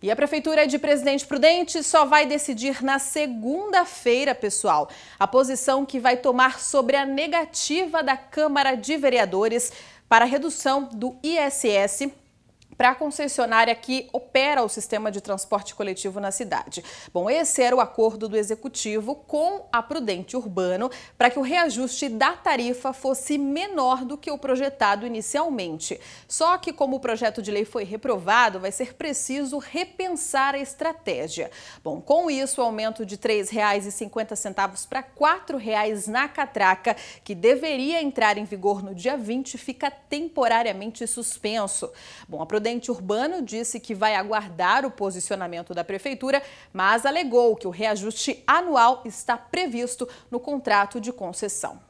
E a Prefeitura de Presidente Prudente só vai decidir na segunda-feira, pessoal, a posição que vai tomar sobre a negativa da Câmara de Vereadores para a redução do ISS para a concessionária que opera o sistema de transporte coletivo na cidade. Bom, esse era o acordo do executivo com a Prudente Urbano para que o reajuste da tarifa fosse menor do que o projetado inicialmente. Só que, como o projeto de lei foi reprovado, vai ser preciso repensar a estratégia. Bom, com isso, o aumento de R$ 3,50 para R$ reais na catraca, que deveria entrar em vigor no dia 20, fica temporariamente suspenso. Bom, a Prudente presidente urbano disse que vai aguardar o posicionamento da prefeitura, mas alegou que o reajuste anual está previsto no contrato de concessão.